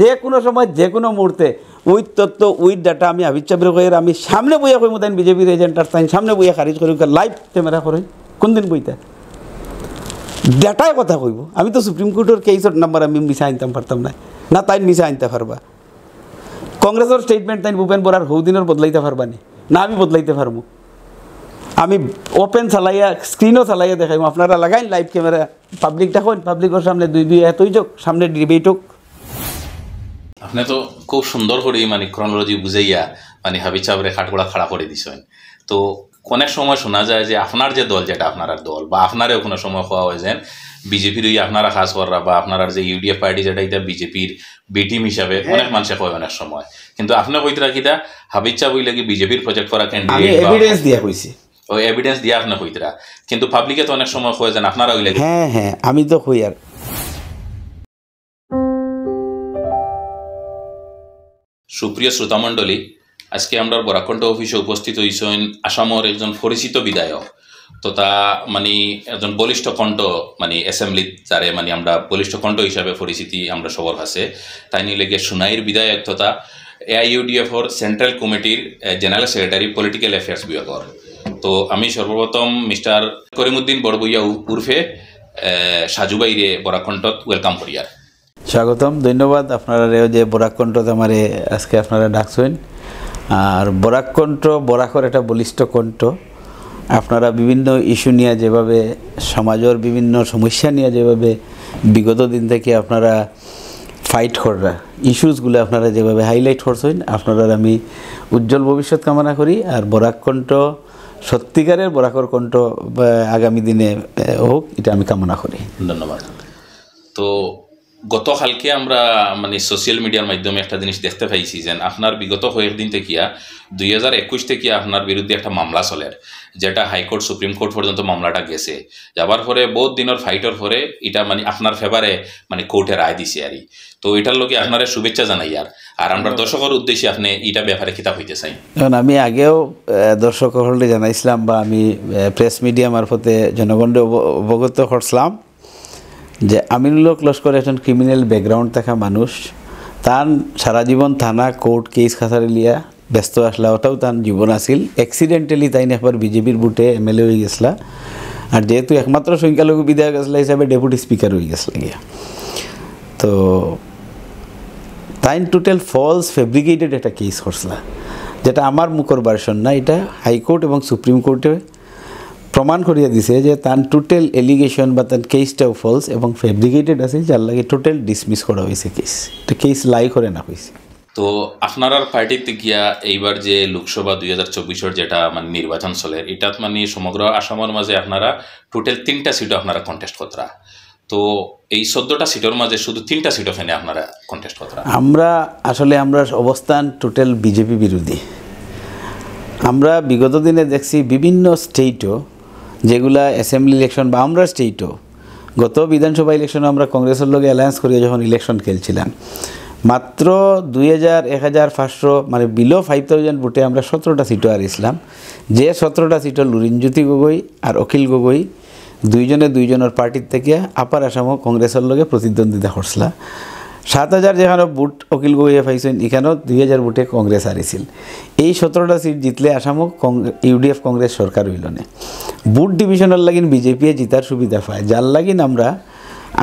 যে কোনো সময় যে কোনো মুহূর্তে উইথ তত্ত্ব উইথ ডাটা আমি আবিচ্ছাবির চাবির আমি সামনে বইয়া কই মোদাইন বিজেপির এজেন্টার তাই সামনে বইয়া খারিজ করি লাইভ ক্যামেরা করে কোন দিন বইতা ডাটায় কথা কইব আমি তো সুপ্রিম কোর্টের কেসর নাম্বার আমি মিশা আনতাম পারতাম না না তাই মিশা আনতে পারবা কংগ্রেসের স্টেটমেন্ট তাই ভূপেন বরার হৌদিনের বদলাইতে পারবা নি না আমি বদলাইতে পারবো আমি ওপেন চালাইয়া স্ক্রিনও চালাইয়া দেখাইম আপনারা লাগাইন লাইভ ক্যামেরা পাবলিক দেখুন পাবলিকের সামনে দুই দুই এতই যোগ সামনে ডিবেট হোক আপনি তো খুব সুন্দর করে মানে ক্রনোলজি বুঝাইয়া মানে হাবি চাবরে খাটগোড়া খাড়া করে দিছেন তো অনেক সময় শোনা যায় যে আপনার যে দল যেটা আপনার দল বা আপনারে কোনো সময় হওয়া হয় যেন বিজেপির ওই আপনারা খাস করা বা আপনার যে ইউডিএফ পার্টি যেটা এটা বিজেপির বিটিম হিসাবে হ্যাঁ। অনেক মানুষে কয় অনেক সময় কিন্তু আপনি কইতে রাখিতা হাবিচ্ছা বই লাগে বিজেপির প্রজেক্ট করা ক্যান্ডিডেট এভিডেন্স দিয়া কইছি ওই এভিডেন্স দিয়া আপনি কইতরা কিন্তু পাবলিকে তো অনেক সময় কয় যেন আপনারা ওই লাগে হ্যাঁ হ্যাঁ আমি তো কই আর সুপ্রিয় শ্রোতামণ্ডলী আজকে আমরা বরাকণ্ঠ অফিসে উপস্থিত হয়েছেন আসামর একজন পরিচিত বিধায়ক তথা মানে একজন বলিষ্ঠ কণ্ঠ মানে অ্যাসেম্বলি যারে মানে আমরা বলিষ্ঠ কণ্ঠ হিসাবে পরিচিতি আমরা সবার কাছে তাই নিয়ে লেগে সুনাইর বিধায়ক তথা এআইইউডিএফর সেন্ট্রাল কমিটির জেনারেল সেক্রেটারি পলিটিক্যাল অ্যাফেয়ার্স বিভাগর তো আমি সর্বপ্রথম মিস্টার করিমুদ্দিন বড়বইয়া উর্ফে সাজুবাইরে বরাকণ্ঠত ওয়েলকাম করিয়ার স্বাগতম ধন্যবাদ আপনারা রেও যে বোরাকণ্ঠত আমার আজকে আপনারা ডাকছেন আর বরাকণ্ঠ বরাকর একটা বলিষ্ঠ কণ্ঠ আপনারা বিভিন্ন ইস্যু নিয়ে যেভাবে সমাজের বিভিন্ন সমস্যা নিয়ে যেভাবে বিগত দিন থেকে আপনারা ফাইট কররা ইস্যুসগুলো আপনারা যেভাবে হাইলাইট করছেন আপনারা আমি উজ্জ্বল ভবিষ্যৎ কামনা করি আর বরাকণ্ঠ সত্যিকারের বরাকর কণ্ঠ আগামী দিনে হোক এটা আমি কামনা করি ধন্যবাদ তো গতকালকে আমরা মানে সোশ্যাল মিডিয়ার মাধ্যমে একটা জিনিস দেখতে পাইছি যে আপনার বিগত কয়েকদিন থেকে দুই হাজার একুশ থেকে আপনার বিরুদ্ধে একটা মামলা চলে যেটা হাইকোর্ট সুপ্রিম কোর্ট পর্যন্ত মামলাটা গেছে যাবার পরে বহুত দিনের ফাইটর পরে এটা মানে আপনার ফেভারে মানে কোর্টে রায় দিছে আর তো এটার লোকে আপনার শুভেচ্ছা জানাই আর আর আমরা দর্শকের উদ্দেশ্যে আপনি এটা ব্যাপারে খিতাব হইতে চাই আমি আগেও দর্শক হলে জানাইছিলাম বা আমি প্রেস মিডিয়া মারফতে জনগণকে অবগত করছিলাম যে আমিনুল হক লস্কর একজন ক্রিমিনাল ব্যাকগ্রাউন্ড থাকা মানুষ তান সারা জীবন থানা কোর্ট কেস খাসারে লিয়া ব্যস্ত আসলা ওটাও তার জীবন আছিল অ্যাক্সিডেন্টালি তাই একবার বিজেপির বুটে এম এল এ হয়ে গেছিলা আর যেহেতু একমাত্র সংখ্যালঘু বিধায়ক আসলে হিসাবে ডেপুটি স্পিকার হয়ে গেছিল গিয়া তো তাইন টোটাল ফলস ফেব্রিকেটেড একটা কেস করছিলা যেটা আমার মুখর বার্সন না এটা হাইকোর্ট এবং সুপ্রিম কোর্টে প্রমাণ করিয়া দিছে যে তার টোটাল এলিগেশন বা তার কেসটাও ফলস এবং ফেব্রিকেটেড আছে যার লাগে টোটাল ডিসমিস করা হয়েছে কেস তো কেস লাই করে না হয়েছে তো আপনার পার্টিতে গিয়া এইবার যে লোকসভা দুই হাজার চব্বিশের যেটা মানে নির্বাচন চলে এটাত মানে সমগ্র আসামের মাঝে আপনারা টোটাল তিনটা সিটও আপনারা কন্টেস্ট করা তো এই চোদ্দটা সিটের মাঝে শুধু তিনটা সিট ওখানে আপনারা কন্টেস্ট করা আমরা আসলে আমরা অবস্থান টোটাল বিজেপি বিরোধী আমরা বিগত দিনে দেখছি বিভিন্ন স্টেটও যেগুলা অ্যাসেম্বলি ইলেকশন বা আমরা স্টেটও গত বিধানসভা ইলেকশনে আমরা কংগ্রেসের লগে অ্যালায়েন্স করিয়া যখন ইলেকশন খেলছিলাম মাত্র দুই হাজার এক হাজার পাঁচশো মানে বিলো ফাইভ থাউজেন্ড ভোটে আমরা সতেরোটা সিটও আর ইসলাম যে সতেরোটা সিটও লুরিনজ্যোতি গগৈ আর অখিল গগৈ দুইজনে দুইজনের পার্টির থেকে আপার আসামও কংগ্রেসের লগে প্রতিদ্বন্দ্বিতা করছিলাম সাত হাজার যেখানে বুট অকিল গগৈয়ে পাইছেন এখানেও দুই হাজার বুটে কংগ্রেস হারিছিল এই সতেরোটা সিট জিতলে আসামও ইউডিএফ কংগ্রেস সরকার হইল না বুট ডিভিশনের লাগিন বিজেপিয়ে জিতার সুবিধা পায় যার লাগিন আমরা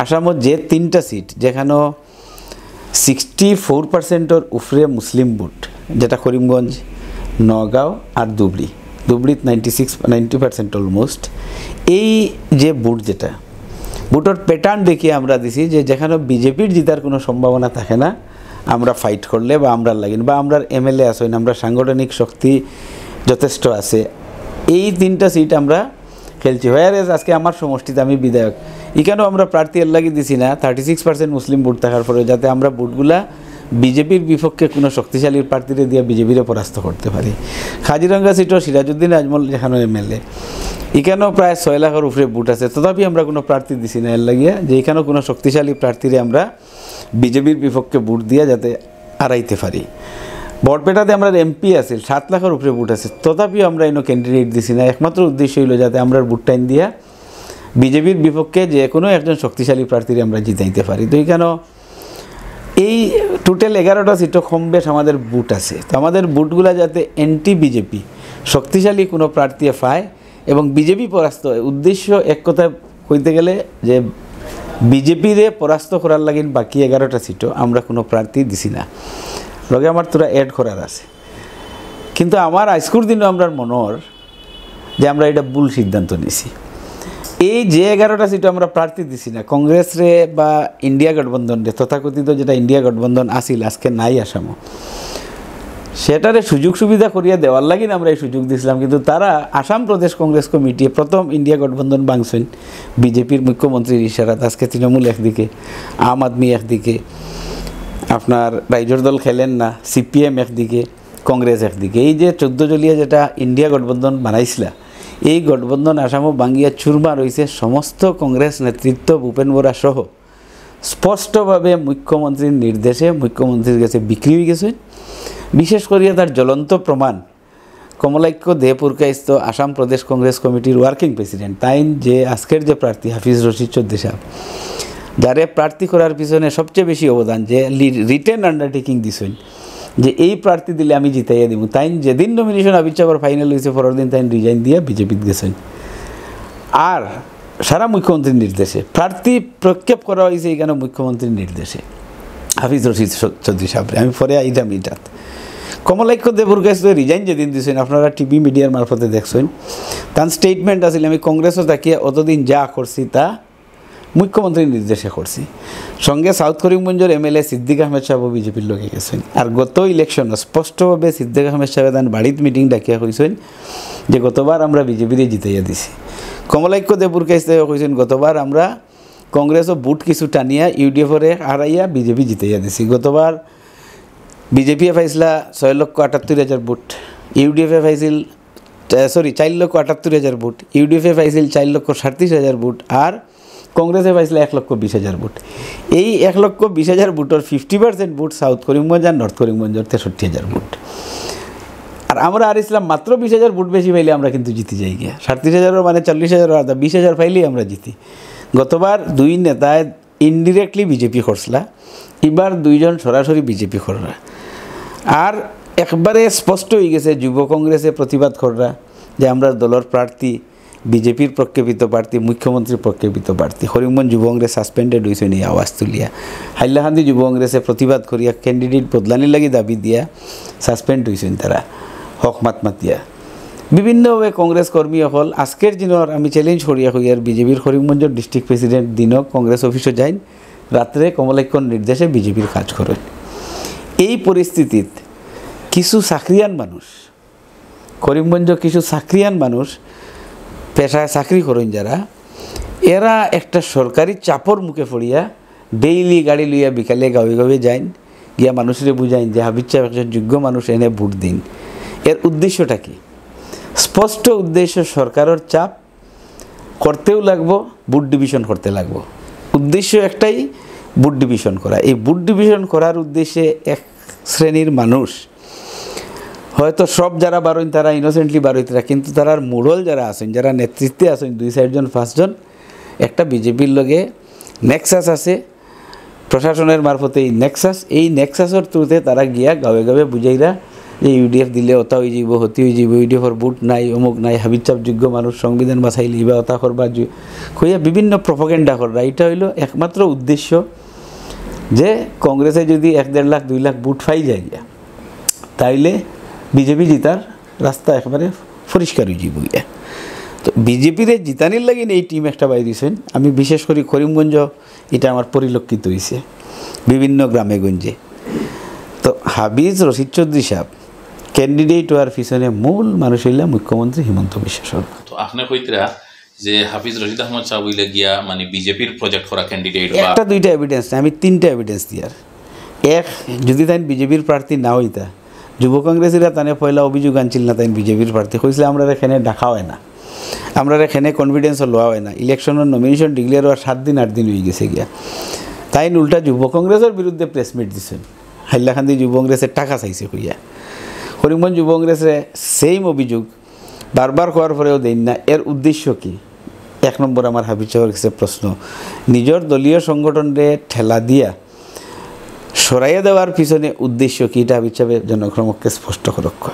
আসামত যে তিনটা সিট যেখানেও সিক্সটি ফোর পার্সেন্টর উফরে মুসলিম বুট যেটা করিমগঞ্জ নগাঁও আর ধুবড়ি ধুবড়িত ninety six ninety percent almost এই যে বুট যেটা ভোটের প্যাটার্ন দেখিয়ে আমরা দিছি যে যেখানে বিজেপির জিতার কোনো সম্ভাবনা থাকে না আমরা ফাইট করলে বা আমরা লাগিন বা আমরা এমএলএ আসইন আমরা সাংগঠনিক শক্তি যথেষ্ট আছে এই তিনটা সিট আমরা খেলছি হোয়ার এস আজকে আমার সমষ্টিতে আমি বিধায়ক এখানেও আমরা প্রার্থী এর লাগিয়ে দিছি না thirty six percent Muslim vote থাকার পরে যাতে আমরা ভোটগুলা বিজেপির বিপক্ষে কোনো শক্তিশালী প্রার্থীরে দিয়ে বিজেপিরে পরাস্ত করতে পারি খাজিরঙ্গা সিটও সিরাজউদ্দিন আজমল যেখানে এমএলএ এখানেও প্রায় ছয় লাখের উপরে বুট আছে তথাপি আমরা কোনো প্রার্থী দিছি না এর লাগিয়া যে এখানেও কোনো শক্তিশালী প্রার্থীরে আমরা বিজেপির বিপক্ষে বুট দিয়ে যাতে আড়াইতে পারি বরপেটাতে আমরা এমপি আছে সাত লাখের উপরে বুট আছে তথাপিও আমরা এনো ক্যান্ডিডেট দিছি না একমাত্র উদ্দেশ্য হইল যাতে আমরা বুট টাইম দিয়া বিজেপির বিপক্ষে যে কোনো একজন শক্তিশালী প্রার্থীরে আমরা জিতাইতে পারি তো এখানেও এই টোটাল এগারোটা সিটও কম বেশ আমাদের বুট আছে তো আমাদের বুটগুলা যাতে এন্টি বিজেপি শক্তিশালী কোনো প্রার্থী পায় এবং বিজেপি পরাস্ত হয় উদ্দেশ্য এক কথা কইতে গেলে যে বিজেপিরে পরাস্ত করার লাগিন বাকি এগারোটা সিটও আমরা কোনো প্রার্থী দিছি না লগে আমার তোরা অ্যাড করার আছে কিন্তু আমার আইস্কুর দিনও আমরা মনর যে আমরা এটা ভুল সিদ্ধান্ত নিছি এই যে এগারোটা সিট আমরা প্রার্থী দিছি না কংগ্রেস রে বা ইন্ডিয়া গঠবন্ধন রে তথাকথিত যেটা ইন্ডিয়া গঠবন্ধন আসিল আজকে নাই আসামো সেটারে সুযোগ সুবিধা করিয়া দেওয়ার লাগি আমরা এই সুযোগ দিছিলাম কিন্তু তারা আসাম প্রদেশ কংগ্রেস কমিটি প্রথম ইন্ডিয়া গঠবন্ধন বাংছেন বিজেপির মুখ্যমন্ত্রীর ইশারাত আজকে তৃণমূল একদিকে আম আদমি একদিকে আপনার রাইজর দল খেলেন না সিপিএম একদিকে কংগ্রেস একদিকে এই যে চোদ্দ জলিয়া যেটা ইন্ডিয়া গঠবন্ধন বানাইছিলা এই গঠবন্ধন ও বাঙ্গিয়ার চুরমা রয়েছে সমস্ত কংগ্রেস নেতৃত্ব ভূপেন বোরা সহ স্পষ্টভাবে মুখ্যমন্ত্রীর নির্দেশে মুখ্যমন্ত্রীর কাছে বিক্রি হয়ে গেছে বিশেষ করিয়া তার জ্বলন্ত প্রমাণ কমলাক্য দেহপুরকাইস্ত আসাম প্রদেশ কংগ্রেস কমিটির ওয়ার্কিং প্রেসিডেন্ট তাইন যে আজকের যে প্রার্থী হাফিজ রশিদ চৌধুরী সাহেব যারে প্রার্থী করার পিছনে সবচেয়ে বেশি অবদান যে রিটেন আন্ডারটেকিং দিস যে এই প্রার্থী দিলে আমি জিতাইয়া দিব তাই যেদিন নমিনেশন আবির চাকর ফাইনাল হয়েছে পরের দিন তাই রিজাইন দিয়া বিজেপি গেছেন আর সারা মুখ্যমন্ত্রীর নির্দেশে প্রার্থী প্রক্ষেপ করা হয়েছে এখানে মুখ্যমন্ত্রীর নির্দেশে হাফিজ রশিদ চৌধুরী সাহেব আমি পরে আইলাম এটাত কমলাক্ষ দেবুর কাছে তো রিজাইন যেদিন দিয়েছেন আপনারা টিভি মিডিয়ার মারফতে দেখছেন তার স্টেটমেন্ট আসলে আমি কংগ্রেসও তাকিয়ে অতদিন যা করছি তা মুখ্যমন্ত্রীর নির্দেশে করছি সঙ্গে সাউথ করিমগঞ্জের এমএলএ সিদ্দিক আহমেদ সাহেবও বিজেপির লোক গেছেন আর গত ইলেকশন স্পষ্টভাবে সিদ্দিক আহমেদ সাহেব তার বাড়িত মিটিং ডাকিয়া হয়েছেন যে গতবার আমরা বিজেপিতে জিতাইয়া দিছি কমলাক্য দেবুর কাছে কইছেন গতবার আমরা কংগ্রেসও বুট কিছু টানিয়া ইউডিএফরে হারাইয়া বিজেপি জিতাইয়া দিছি গতবার বিজেপিয়ে পাইছিলা ছয় লক্ষ আটাত্তর হাজার বুট ইউডিএফে পাইছিল সরি চার লক্ষ আটাত্তর হাজার বুট ইউডিএফে পাইছিল চার লক্ষ সাতত্রিশ হাজার বুট আর কংগ্রেসে পাইছিল এক লক্ষ বিশ হাজার ভোট এই এক লক্ষ বিশ হাজার ভোটের fifty percent vote south Karimganj আর নর্থ করিমগঞ্জের তেষট্টি হাজার ভোট আর আমরা আর ইসলাম মাত্র বিশ হাজার ভোট বেশি পাইলে আমরা কিন্তু জিতে যাই গিয়া সাতত্রিশ হাজারও মানে চল্লিশ হাজারও আলাদা বিশ হাজার পাইলেই আমরা জিতি গতবার দুই নেতায় ইনডিরেক্টলি বিজেপি করছিলা এবার দুইজন সরাসরি বিজেপি খররা আর একবারে স্পষ্ট হয়ে গেছে যুব কংগ্রেসে প্রতিবাদ খররা যে আমরা দলের প্রার্থী বিজেপির প্রক্ষেপিত প্রার্থী মুখ্যমন্ত্রীর প্রক্ষেপিত প্রার্থী হরিমন যুব কংগ্রেস সাসপেন্ডেড হয়েছে এই আওয়াজ তুলিয়া হাইলাহান্দি যুব কংগ্রেসে প্রতিবাদ করিয়া ক্যান্ডিডেট বদলানির লাগি দাবি দিয়া সাসপেন্ড হয়েছেন তারা মাত মাতিয়া বিভিন্নভাবে কংগ্রেস কর্মী হল আজকের দিনের আমি চ্যালেঞ্জ করিয়া হইয়ার বিজেপির হরিমঞ্জ ডিস্ট্রিক্ট প্রেসিডেন্ট দিনক কংগ্রেস অফিসে যাইন রাত্রে কমলাক্ষণ নির্দেশে বিজেপির কাজ করেন এই পরিস্থিতিত কিছু চাকরিয়ান মানুষ করিমগঞ্জ কিছু চাকরিয়ান মানুষ পেশায় চাকরি করেন যারা এরা একটা সরকারি চাপর মুখে পড়িয়া ডেইলি গাড়ি লইয়া বিকালে গাঁয়ে গাঁয়ে যাইন গিয়া মানুষের বুঝাইন যে হাবিচ্ছা হ্যাঁ, একজন যোগ্য মানুষ এনে ভোট দিন এর উদ্দেশ্যটা কি স্পষ্ট উদ্দেশ্য সরকারের চাপ করতেও লাগবো বুট ডিভিশন করতে লাগবো উদ্দেশ্য একটাই বুট ডিভিশন করা এই বুট ডিভিশন করার উদ্দেশ্যে এক শ্রেণীর মানুষ হয়তো সব যারা বারোইন তারা ইনোসেন্টলি তারা কিন্তু তারা মুরল যারা আছেন যারা নেতৃত্বে আছেন দুই চারজন পাঁচজন একটা বিজেপির লগে নেক্সাস আছে প্রশাসনের মারফতে এই নেক্সাস এই নেক্সাসের থ্রুতে তারা গিয়া গাঁয়ে গাঁয়ে বুঝাইরা যে ইউডিএফ দিলে ওতা হয়ে যাইব হতি হয়ে যাইব ইউডিএফর বুট নাই অমুক নাই হাবিচাপযোগ্য মানুষ সংবিধান বাছাইলে ইবা ওতা করবা খুঁয়া বিভিন্ন প্রপোগেন্ডা করবা এটা হইল একমাত্র উদ্দেশ্য যে কংগ্রেসে যদি এক দেড় লাখ দুই লাখ বুট ফাই যাইয়া তাইলে বিজেপি জিতার রাস্তা একেবারে পরিষ্কার হয়ে যাবো গিয়া তো বিজেপির জিতানির লাগে এই টিম একটা বাই দিয়েছেন আমি বিশেষ করে করিমগঞ্জ এটা আমার পরিলক্ষিত হয়েছে বিভিন্ন গ্রামে গঞ্জে তো হাবিজ রশিদ চৌধুরী সাহেব ক্যান্ডিডেট হওয়ার পিছনে মূল মানুষ হইলা মুখ্যমন্ত্রী হিমন্ত বিশ্ব শর্মা তো আপনি কইতরা যে হাফিজ রশিদ আহমদ সাহেব হইলে গিয়া মানে বিজেপির প্রজেক্ট করা ক্যান্ডিডেট একটা দুইটা এভিডেন্স আমি তিনটা এভিডেন্স দিয়ার এক যদি তাই বিজেপির প্রার্থী না হইতা যুব কংগ্রেসীরা তানে পয়লা অভিযোগ আনছিল না তাই বিজেপির প্রার্থী কইসলে আমরা এখানে দেখা হয় না আমরা এখানে কনফিডেন্সও লওয়া হয় না ইলেকশনের নমিনেশন ডিক্লেয়ার হওয়ার সাত দিন আট দিন হয়ে গেছে গিয়া তাই উল্টা যুব কংগ্রেসের বিরুদ্ধে প্রেস মিট দিছেন হাইলাকান্দি যুব কংগ্রেসের টাকা চাইছে কইয়া করিমগঞ্জ যুব কংগ্রেসের সেইম অভিযোগ বারবার হওয়ার পরেও দেন না এর উদ্দেশ্য কি এক নম্বর আমার হাবি সাহেবের কাছে প্রশ্ন নিজের দলীয় সংগঠনরে ঠেলা দিয়া সরাইয়া দেওয়ার পিছনে উদ্দেশ্য কী ডাব হিসাবে জনক্রমককে স্পষ্ট করক্ষ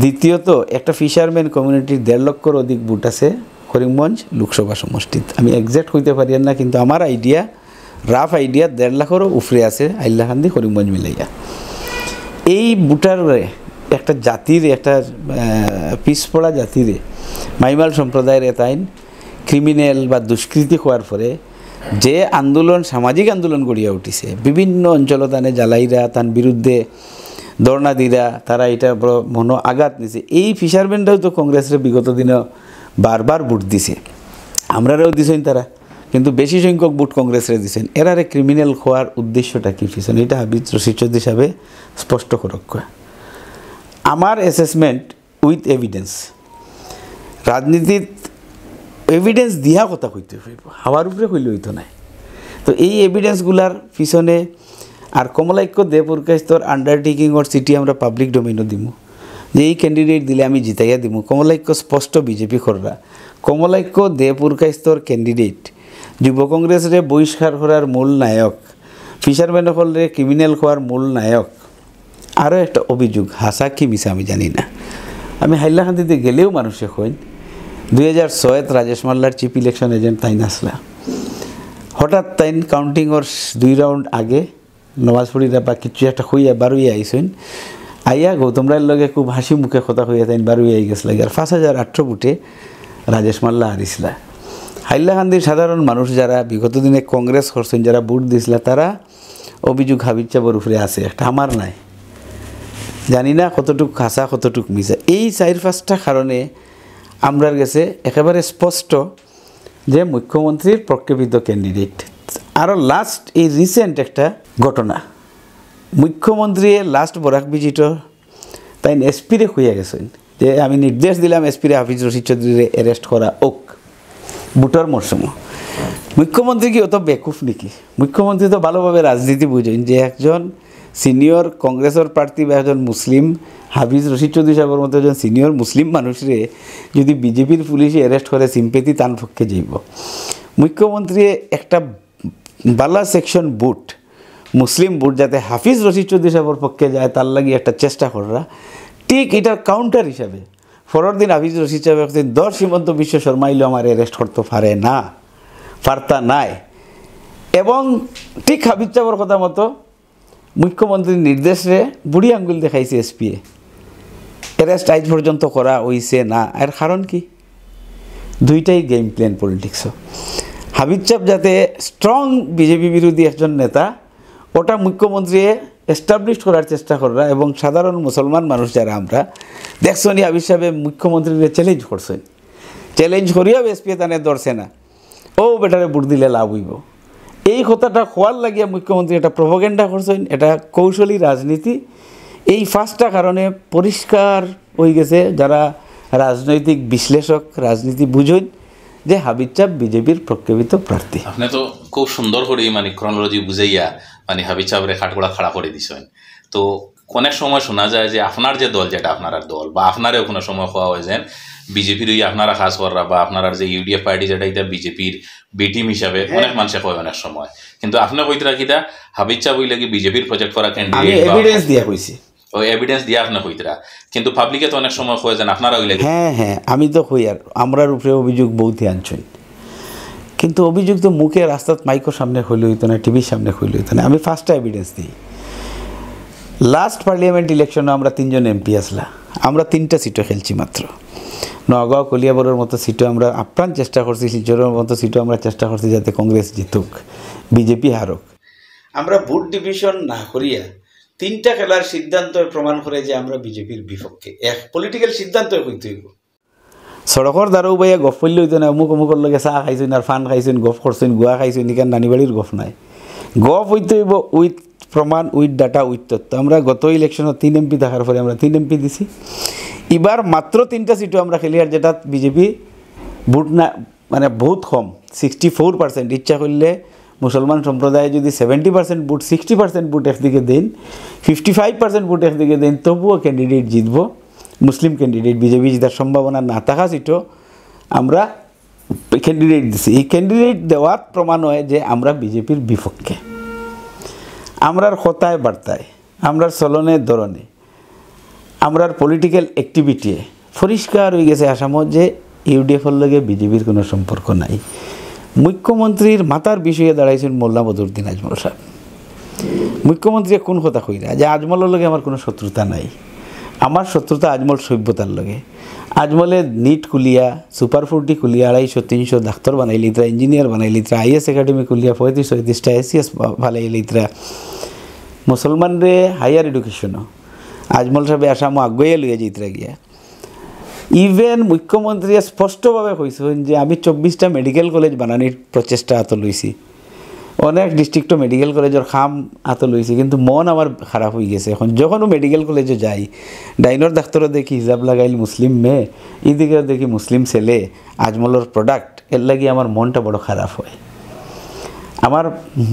দ্বিতীয়ত একটা ফিশারম্যান কমিউনিটির দেড় লক্ষর অধিক বুট আছে করিমগঞ্জ লোকসভা সমষ্টিত আমি একজ্যাক্ট হইতে পারি না কিন্তু আমার আইডিয়া রাফ আইডিয়া দেড় লাখেরও উফরে আছে আইল্লাহান্দি করিমগঞ্জ মিলাইয়া এই বুটারে একটা জাতির একটা পিছপড়া জাতিরে মাইমাল সম্প্রদায়ের এটা আইন ক্রিমিনাল বা দুষ্কৃতি হওয়ার পরে যে আন্দোলন সামাজিক আন্দোলন গড়িয়া উঠিছে বিভিন্ন অঞ্চল তানে জ্বালাইরা তার বিরুদ্ধে দিরা তারা এটা বড় মনো আঘাত নিছে এই ফিশারম্যানরাও তো কংগ্রেসের বিগত দিনে বারবার ভোট দিছে আমরারাও দিছেন তারা কিন্তু বেশি সংখ্যক ভোট কংগ্রেসের দিছেন এরারে ক্রিমিনাল হওয়ার উদ্দেশ্যটা কী পিছন এটা হাবিত্র রশিদ হিসাবে স্পষ্ট করক আমার অ্যাসেসমেন্ট উইথ এভিডেন্স রাজনীতিত এভিডেন্স দিয়া কথা কইতে পারিব হাওয়ার উপরে কইলে হইতো নাই তো এই এভিডেন্সগুলার পিছনে আর কমলাক্য দে আন্ডারটেকিং আন্ডারটেকিংর সিটি আমরা পাবলিক ডোমেনও দিমু যে এই ক্যান্ডিডেট দিলে আমি জিতাইয়া দিমু কমলাক্য স্পষ্ট বিজেপি খররা কমলাক্য দে প্রকাশিতর ক্যান্ডিডেট যুব কংগ্রেসরে বহিষ্কার করার মূল নায়ক ফিশারম্যানসকলরে ক্রিমিনাল হওয়ার মূল নায়ক আরও একটা অভিযোগ হাসা কি মিশা আমি জানি না আমি হাইলাকান্দিতে গেলেও মানুষে হইন দুই হাজার ছয়েত রাজেশ মাল্লার চিফ ইলেকশন এজেন্ট তাইন আসলা হঠাৎ তাইন কাউন্টিং ওর দুই রাউন্ড আগে নমাজ বা কিছু একটা খুইয়া বারুইয়া আইসেন আইয়া গৌতম রায়ের লগে খুব হাসি মুখে কথা হইয়া তাইন বারুইয়া গেছিল আর পাঁচ হাজার আটশো বুটে রাজেশ মাল্লা হারিসলা হাইল্লাকান্দির সাধারণ মানুষ যারা বিগত দিনে কংগ্রেস করছেন যারা ভোট দিয়েছিল তারা অভিযোগ হাবিজাবর উপরে আছে একটা আমার নাই জানি না কতটুক খাসা কতটুক মিশা এই চার পাঁচটা কারণে আমরার গেছে একেবারে স্পষ্ট যে মুখ্যমন্ত্রীর প্রক্ষেপিত ক্যান্ডিডেট আরও লাস্ট এই রিসেন্ট একটা ঘটনা মুখ্যমন্ত্রী লাস্ট বরাক বিজিট তাই এসপিরে হইয়া গেছেন যে আমি নির্দেশ দিলাম এসপিরে হাফিজ রশিদ চৌধুরীরে অ্যারেস্ট করা ওক বুটর মরশুম মুখ্যমন্ত্রী কি অত বেকুফ নাকি মুখ্যমন্ত্রী তো ভালোভাবে রাজনীতি বুঝেন যে একজন সিনিয়র কংগ্রেসের প্রার্থী বা একজন মুসলিম হাফিজ রশিদ চৌধুরী সাহেবের মতো একজন সিনিয়র মুসলিম মানুষরে যদি বিজেপির পুলিশে অ্যারেস্ট করে সিম্পেতি তান পক্ষে যাইব মুখ্যমন্ত্রী একটা বালা সেকশন বুট মুসলিম বুট যাতে হাফিজ রশিদ চৌধুরী সাহেবের পক্ষে যায় তার লাগি একটা চেষ্টা কররা ঠিক এটার কাউন্টার হিসাবে পরের দিন হাফিজ রশিদ সাহেব একদিন দর সীমন্ত বিশ্ব শর্মা ইলো আমার অ্যারেস্ট করতে পারে না পারতা নাই এবং ঠিক হাফিজ সাহেবের কথা মতো মুখ্যমন্ত্রীর নির্দেশে বুড়ি আঙ্গুল দেখাইছে এসপিএ অ্যারেস্ট আইজ পর্যন্ত করা হইছে না এর কারণ কি দুইটাই গেম প্ল্যান পলিটিক্সও হাবিদ চাপ যাতে স্ট্রং বিজেপি বিরোধী একজন নেতা ওটা মুখ্যমন্ত্রী এস্টাবলিশ করার চেষ্টা করা এবং সাধারণ মুসলমান মানুষ যারা আমরা দেখছি হাবিদ সাহেব মুখ্যমন্ত্রীর চ্যালেঞ্জ করছেন চ্যালেঞ্জ করিয়াও এসপিএ তানে ধরছে না ও বেটারে বুট দিলে লাভ হইব এই কথাটা হওয়ার লাগিয়া মুখ্যমন্ত্রী এটা প্রভোগেন্ডা করছেন এটা কৌশলী রাজনীতি এই ফার্স্টটা কারণে পরিষ্কার হয়ে গেছে যারা রাজনৈতিক বিশ্লেষক রাজনীতি বুঝুন যে হাবিচাপ বিজেপির প্রক্ষেপিত প্রার্থী আপনি তো খুব সুন্দর করে মানে ক্রনোলজি বুঝাইয়া মানে হাবিচাপরে খাটগোড়া খাড়া করে দিছেন তো অনেক সময় শোনা যায় যে আপনার যে দল যেটা আপনার দল বা আপনারও কোনো সময় হওয়া হয়েছেন বিজেপির ওই আপনারা কাজ কররা বা আপনার যে ইউডিএফ পার্টি যেটা এটা বিজেপির বিটিম হিসাবে হ্যাঁ। অনেক মানুষে কয় অনেক সময় কিন্তু আপনি কইতরা কিতা হাবিচ্ছা বইলে কি বিজেপির প্রজেক্ট করা ক্যান্ডিডেট এভিডেন্স দিয়া কইছি ও এভিডেন্স দিয়ে আপনি কইতরা কিন্তু পাবলিকে তো অনেক সময় কয় যান আপনারা হইলে হ্যাঁ হ্যাঁ আমি তো কই আর আমরার উপরে অভিযোগ বহুত আনছই কিন্তু অভিযোগ তো মুখে রাস্তাত মাইকোর সামনে হইল হইতো না টিভির সামনে হইল হইতো না আমি ফার্স্টে এভিডেন্স দিই লাস্ট পার্লিয়ামেন্ট ইলেকশনে আমরা তিনজন এমপি আসলা আমরা তিনটা সিটও খেলছি মাত্র নগাঁও কলিয়াবরের মতো সিটও আমরা আপ্রাণ চেষ্টা করছি শিলচরের মতো সিটও আমরা চেষ্টা করছি যাতে কংগ্রেস জিতুক বিজেপি হারুক আমরা ভোট ডিভিশন না করিয়া তিনটা খেলার সিদ্ধান্ত প্রমাণ করে যে আমরা বিজেপির বিপক্ষে এক পলিটিক্যাল সিদ্ধান্ত হইতে হইব সড়কর দারু বাইয়া গফ পড়লে হইতো না অমুক অমুকর লগে চাহ খাইছেন আর ফান খাইছেন গফ করছেন গুয়া খাইছুন নানি নানিবাড়ির গফ নাই গফ হইতে হইব উইথ প্রমাণ উইথ ডাটা উইথ তথ্য আমরা গত ইলেকশনে তিন এমপি দেখার পরে আমরা তিন এমপি দিছি এবার মাত্র তিনটা সিটও আমরা খেলি আর যেটা বিজেপি ভোট না মানে বহুত কম সিক্সটি ফোর পার্সেন্ট ইচ্ছা করলে মুসলমান সম্প্রদায় যদি seventy percent vote sixty percent vote একদিকে দিন ফিফটি ফাইভ পার্সেন্ট ভোট একদিকে দিন তবুও ক্যান্ডিডেট জিতব মুসলিম ক্যান্ডিডেট বিজেপি জেতার সম্ভাবনা না থাকা সিটও আমরা ক্যান্ডিডেট দিছি এই ক্যান্ডিডেট দেওয়ার প্রমাণ হয় যে আমরা বিজেপির বিপক্ষে আমরার কথায় বার্তায় আমরার চলনে ধরনে আমরা পলিটিক্যাল অ্যাক্টিভিটি পরিষ্কার হয়ে গেছে আসামত যে ইউডিএফের লগে বিজেপির কোনো সম্পর্ক নাই মুখ্যমন্ত্রীর মাতার বিষয়ে দাঁড়াইছেন মোল্লা বদরুদ্দিন আজমল সাহেব মুখ্যমন্ত্রী কোন কথা কইরা যে আজমলের লগে আমার কোনো শত্রুতা নাই আমার শত্রুতা আজমল সভ্যতার লগে আজমলে নিট কুলিয়া সুপার ফোরটি কুলিয়া আড়াইশো তিনশো ডাক্তার বানাই লিতরা ইঞ্জিনিয়ার বানাই লিতরা আইএস একাডেমি কুলিয়া পঁয়ত্রিশ ছয়ত্রিশটা এসিএস ভালাই লিতরা মুসলমানরে হায়ার এডুকেশনও আজমল সাহেব মো আগুয়ে লুয়ে যাইতে গিয়া ইভেন মুখ্যমন্ত্রী স্পষ্টভাবে কইসেন যে আমি চব্বিশটা মেডিকেল কলেজ বানানির প্রচেষ্টা হাত লইছি অনেক ডিস্ট্রিক্ট মেডিকেল কলেজের খাম হাত লইছি কিন্তু মন আমার খারাপ হয়ে গেছে এখন যখন মেডিকেল কলেজে যাই ডাইনর ডাক্তারও দেখি হিজাব লাগাইল মুসলিম মেয়ে ইদিকে দেখি মুসলিম ছেলে আজমলের প্রোডাক্ট এর লাগি আমার মনটা বড় খারাপ হয় আমার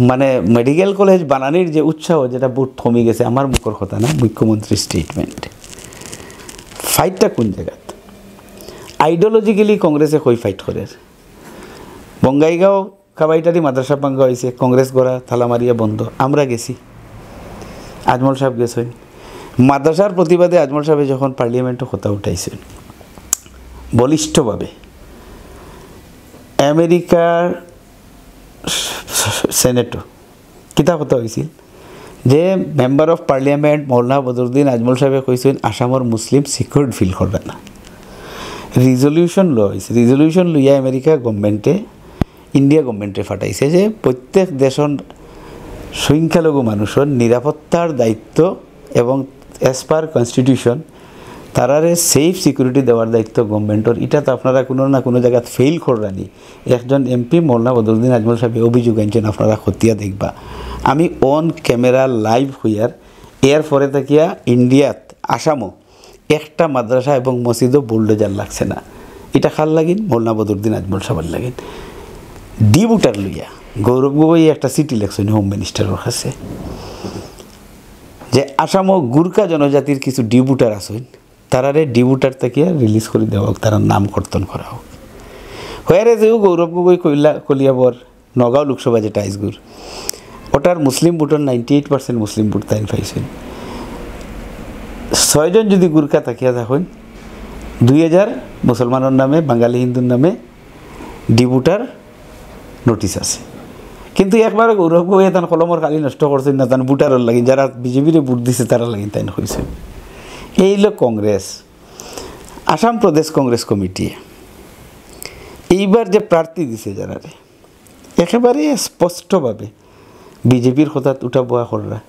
মানে মেডিকেল কলেজ বানানির যে উৎসাহ যেটা বুট থমে গেছে আমার মুখর কথা না মুখ্যমন্ত্রীর স্টেটমেন্ট ফাইটটা কোন জায়গাত আইডিওলজিক্যালি কংগ্রেসে কই ফাইট করে বঙ্গাইগাঁও কাবাইটারি মাদ্রাসা ভাঙ্গা হয়েছে কংগ্রেস গড়া থালামারিয়া বন্ধ আমরা গেছি আজমল সাহেব গেছেন মাদ্রাসার প্রতিবাদে আজমল সাহেব যখন পার্লিয়ামেন্টে কথা উঠাইছেন বলিষ্ঠভাবে আমেরিকার চেনেটো কিতা কথা হৈছিল যে member of parliament Maulana Badruddin Ajmal সাহেবে কৈছিল আসামৰ মুছলিম ছিকিউৰ্ড ফিল কৰে না ৰিজলিউশ্যন লোৱা হৈছে ৰিজলিউশ্যন লৈ আমেৰিকা গভৰ্ণমেণ্টে ইণ্ডিয়া গভৰ্ণমেণ্টে ফাটাইছে যে প্ৰত্যেক দেশৰ সংখ্যালঘু মানুহৰ নিৰাপত্তাৰ দায়িত্ব এবং অ্যাজ পার কনস্টিটিউশন তারারে সেফ সিকিউরিটি দেওয়ার দায়িত্ব গভর্নমেন্টর এটা তো আপনারা কোনো না কোনো জায়গাত ফেল করানি একজন এমপি মোল্লা বদরুদ্দিন আজমল সাহেব অভিযোগ আনছেন আপনারা খতিয়া দেখবা আমি অন ক্যামেরা লাইভ হইয়ার এর পরে থাকিয়া ইন্ডিয়াত আসামও একটা মাদ্রাসা এবং মসজিদও বুলডোজার লাগছে না এটা খাল লাগিন মোল্লা বদরুদ্দিন আজমল সাহেব লাগিন ডিবুটার লইয়া গৌরব গগৈ একটা সিটি ইলেকশন হোম মিনিস্টারের কাছে যে আসামও গুর্খা জনজাতির কিছু ডিবুটার আসুন তারারে ডিউটার তাকিয়া রিলিজ করে দেওয়া হোক তারার নাম কর্তন করা হোক হয়ারে যেও গৌরব গগৈ কৈলা কলিয়াবর নগাঁও লোকসভা যেটা আইসগুর ওটার Muslim voter ninety eight percent Muslim vote তাই পাইছেন ছয়জন যদি গুরখা তাকিয়া থাকেন দুই হাজার মুসলমানের নামে বাঙালি হিন্দুর নামে ডিবুটার নোটিস আছে কিন্তু একবার গৌরব গগৈ তান কলমর কালি নষ্ট করছেন না তান বুটারের লাগি যারা বিজেপির বুট দিছে তারা লাগি তাই হয়েছে এই হলো কংগ্রেস আসাম প্রদেশ কংগ্রেস কমিটি এইবার যে প্রার্থী দিছে যারারে একেবারে স্পষ্টভাবে বিজেপির হঠাৎ বয়া হররা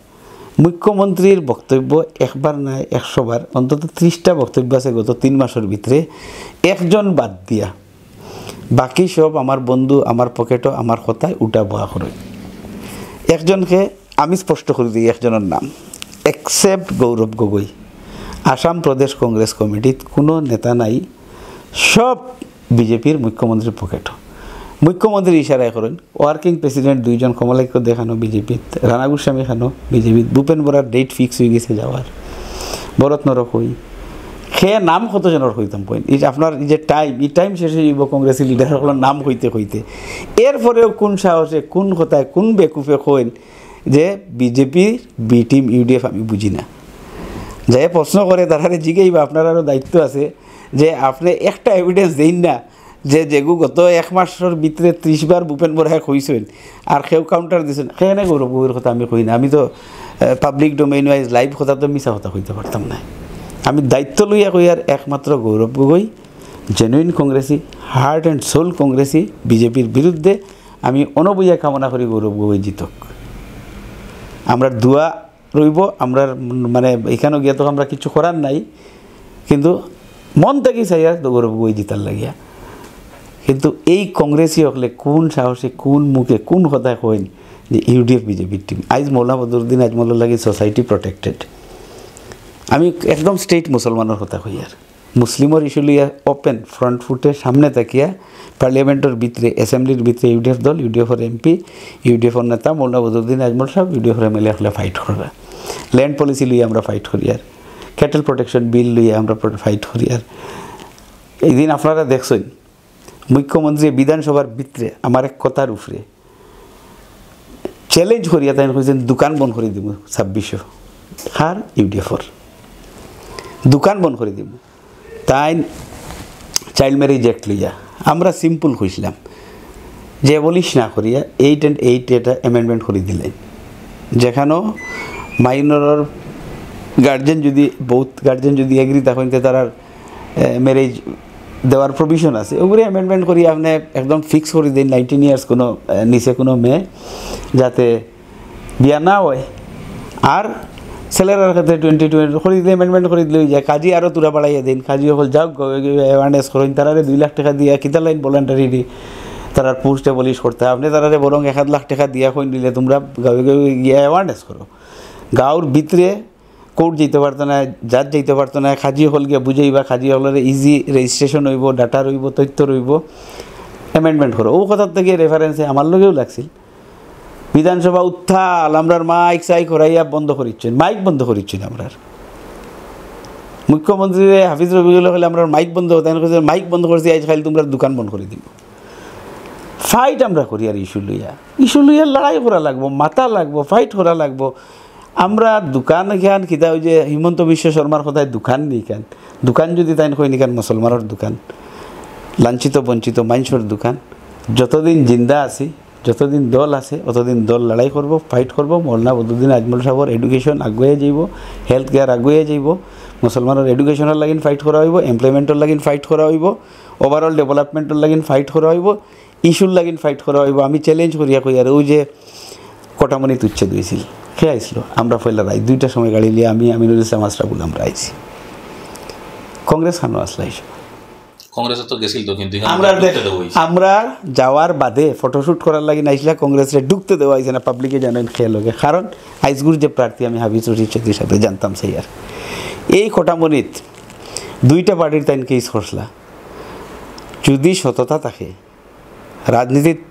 মুখ্যমন্ত্রীর বক্তব্য একবার নাই একশোবার অন্তত ত্রিশটা বক্তব্য আছে গত তিন মাসের ভিতরে একজন বাদ দিয়া বাকি সব আমার বন্ধু আমার পকেটও আমার কথায় উঠা বয়া হর একজনকে আমি স্পষ্ট করে দিই একজনের নাম একসেপ্ট গৌরব গগৈ আসাম প্রদেশ কংগ্রেস কমিটিত কোনো নেতা নাই সব বিজেপির মুখ্যমন্ত্রীর পকেট মুখ্যমন্ত্রী ইশারায় করেন ওয়ার্কিং প্রেসিডেন্ট দুইজন কমলাক্ষ দেখানো বিজেপিত রানা গোস্বামী খানো বিজেপিত ভূপেন বরার ডেট ফিক্স হয়ে গেছে যাওয়ার ভরত নরক হই নাম নাম কতজনের হইতাম পয়েন্ট এই আপনার যে টাইম এই টাইম শেষ হয়ে যাব কংগ্রেসের লিডারসকলের নাম হইতে হইতে এরপরেও কোন সাহসে কোন কথায় কোন বেকুফে কইন যে বিজেপির বি টিম ইউডিএফ আমি বুঝি না যে প্রশ্ন করে জিগেই বা আপনার আরও দায়িত্ব আছে যে আপনি একটা এভিডেন্স দিন না যে যেগু গত এক মাসের ভিতরে ত্রিশবার ভূপেন বরাহে খুঁজছেন আর সেও কাউন্টার দিছেন সেখানে গৌরবের কথা আমি কই না আমি তো পাবলিক ডোমেইন ওয়াইজ লাইভ কথা তো মিশা কথা কইতে পারতাম না আমি দায়িত্ব লইয়া কই আর একমাত্র গৌরব গগৈ জেনুইন কংগ্রেসি হার্ট অ্যান্ড সোল কংগ্রেসি বিজেপির বিরুদ্ধে আমি অনবইয়া কামনা করি গৌরব গগৈ জিতক আমরা দুয়া রইব আমরা মানে এখানেও গিয়া তো আমরা কিছু করার নাই কিন্তু মন থেকেই চাইয়া গৌরব গই জিতার লাগিয়া কিন্তু এই কংগ্রেসই হকলে কোন সাহসে কোন মুখে কোন কথায় হইন যে ইউডিএফ বিজেপির টিম আইজ মৌলা বদরুদ্দিন আজ মোল্লা লাগে সোসাইটি প্রটেক্টেড আমি একদম স্টেট মুসলমানের কথা হই আর মুসলিমর ইস্যু লইয়া ওপেন ফ্রন্ট ফুটে সামনে তাকিয়া পার্লিয়ামেন্টের ভিতরে অ্যাসেম্বলির ভিতরে ইউডিএফ দল ইউডিএফর এমপি ইউডিএফর নেতা মৌলা বদরুদ্দিন আজমল সাহেব ইউডিএফের এমএলএ হলে ফাইট করবে ল্যান্ড পলিসি লইয়া আমরা ফাইট করি আর ক্যাটেল প্রোটেকশন বিল লইয়া আমরা ফাইট করি আর এই দিন আপনারা দেখছেন মুখ্যমন্ত্রী বিধানসভার ভিতরে আমার এক কথার উপরে চ্যালেঞ্জ করিয়া তাই দোকান বন্ধ করে দিব ছাব্বিশে হার ইউডিএফর দোকান বন্ধ করে দিব তাই চাইল্ড ম্যারেজ অ্যাক্ট লইয়া আমরা সিম্পল কইছিলাম যে বলিস না করিয়া এইট অ্যান্ড এইট এটা অ্যামেন্ডমেন্ট করে দিলেন যেখানেও মাইনরর গার্জেন যদি বহুত গার্জেন যদি এগ্রি তখন তার ম্যারেজ দেওয়ার প্রভিশন আছে ওগুলি অ্যামেন্ডমেন্ট করি আপনি একদম ফিক্স করে দিন নাইনটিন ইয়ার্স কোনো নিচে কোনো মেয়ে যাতে বিয়া না হয় আর ছেলেরার ক্ষেত্রে টোয়েন্টি টোয়েন্টি করে দিলে অ্যামেন্ডমেন্ট করে দিলে যায় কাজী আরও তুরা বাড়াইয়ে দিন কাজী হল যাও অ্যাওয়ারনেস করেন তারারে দুই লাখ টাকা দিয়া কিতা লাইন দি তারা পুরুষটা বলিস করতে আপনি তারারে বরং এক লাখ টাকা দিয়া কইন দিলে তোমরা গাঁয়ে গাঁয়ে গিয়ে অ্যাওয়ারনেস করো গাওর ভিতরে কোর্ট যেতে পারতো না জাজ যেতে পারতো না খাজি হল গিয়ে বুঝাইবা খাজি হলের ইজি রেজিস্ট্রেশন রইব ডাটা রইব তথ্য রইব অ্যামেন্ডমেন্ট করো ও কথার থেকে রেফারেন্সে আমার লগেও লাগছিল বিধানসভা উত্থাল আমরার মাইক সাই করাইয়া বন্ধ করিচ্ছেন মাইক বন্ধ করিচ্ছেন আমরার মুখ্যমন্ত্রী হাফিজ রবিগুলো হলে আমরা মাইক বন্ধ হতো মাইক বন্ধ করছি আজ খালি তোমরা দোকান বন্ধ করে দিব ফাইট আমরা করি আর ইস্যু লইয়া ইস্যু লইয়া লড়াই করা লাগবো মাথা লাগবো ফাইট করা লাগবো আমরা দোকান খান কিতা ওই যে হিমন্ত বিশ্ব শর্মার কথায় দোকান নিই কেন দোকান যদি তাই কই নিকান মুসলমানের দোকান লাঞ্ছিত বঞ্চিত মানুষের দোকান যতদিন জিন্দা আছি যতদিন দল আছে অতদিন দল লড়াই করব ফাইট করব মৌলানা বদুদ্দিন আজমল সাহর এডুকেশন আগুয়ে যাইব হেলথ কেয়ার আগুয়ে যাইব মুসলমানের এডুকেশনের লাগিন ফাইট করা হইব এমপ্লয়মেন্টের লাগিন ফাইট করা হইব ওভারঅল ডেভেলপমেন্টের লাগিন ফাইট করা হইব ইস্যুর লাগিন ফাইট করা হইব আমি চ্যালেঞ্জ করিয়া কই আর ওই যে কটামণি তুচ্ছে দিয়েছিল কে আইছিল আমরা ফেলা রাই দুইটা সময় গাড়ি নিয়ে আমি আমিনুল ইসলাম আশরাফুল আমরা আইছি কংগ্রেস খানো আসলা আমরা যাওয়ার বাদে ফটোশ্যুট করার লাগে নাইছিল কংগ্রেসে ঢুকতে দেওয়া হয়েছে না পাবলিকে জানেন খেয়ালকে কারণ আইসগুর যে প্রার্থী আমি হাবিজ রশিদ চৌধুরীর সাথে জানতাম সেই আর এই খোটামনিত দুইটা পার্টির তাইন কেস খসলা যদি সততা থাকে রাজনীতিত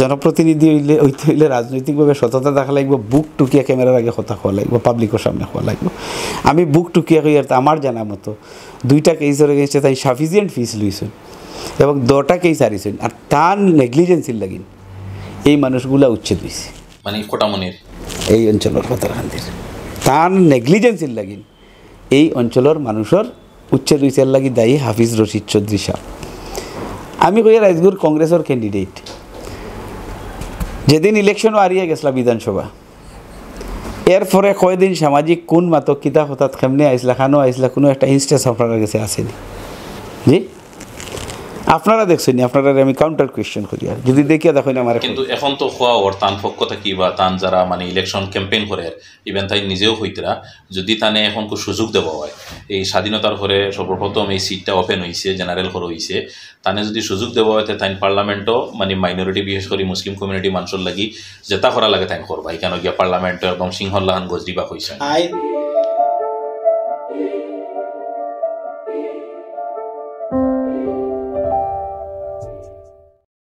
জনপ্রতিনিধি হইলে হইতে হইলে রাজনৈতিকভাবে সততা দেখা লাগবে বুক টুকিয়া ক্যামেরার আগে কথা হওয়া লাগবে পাবলিকের সামনে হওয়া লাগবে আমি বুক টুকিয়া হইয়ার আমার জানা মতো দুইটা ধরে গেছে তাই সাফিসিয়েন্ট ফিস লইছেন এবং দটা কেস হারিয়েছেন আর তার নেগলিজেন্সির লাগিন এই মানুষগুলা উচ্ছেদ হয়েছে মানে কোটামনির এই অঞ্চলের ফতরহান্দির তার নেগলিজেন্সির লাগিন এই অঞ্চলের মানুষের উচ্ছেদ হয়েছে লাগি দায়ী হাফিজ রশিদ চৌধুরী সাহ আমি কই রাইজগুর কংগ্রেসের ক্যান্ডিডেট যেদিন ইলেকশন হারিয়ে গেছিলা বিধানসভা এরপরে কয়দিন সামাজিক কোন মাতক কিতা হঠাৎ কেমনে আইসলা খানো আইসলা কোনো একটা ইনস্টেশন আপনার কাছে আসেনি জি আপনারা দেখছেন আপনারা আমি কাউন্টার কোয়েশ্চেন করি আর যদি দেখিয়া দেখেন আমার কিন্তু এখন তো হওয়া ওর তান পক্ষ থাকি বা তান যারা মানে ইলেকশন ক্যাম্পেইন করে ইভেন তাই নিজেও হইতরা যদি তানে এখন সুযোগ দেওয়া হয় এই স্বাধীনতার পরে সর্বপ্রথম এই সিটটা ওপেন হয়েছে জেনারেল করে হয়েছে তানে যদি সুযোগ দেওয়া হয় তাই পার্লামেন্টও মানে মাইনরিটি বিশেষ করে মুসলিম কমিউনিটি মানুষের লাগি জেতা করা লাগে তাই করবা এখানে গিয়া পার্লামেন্ট একদম লহান গজরিবা আই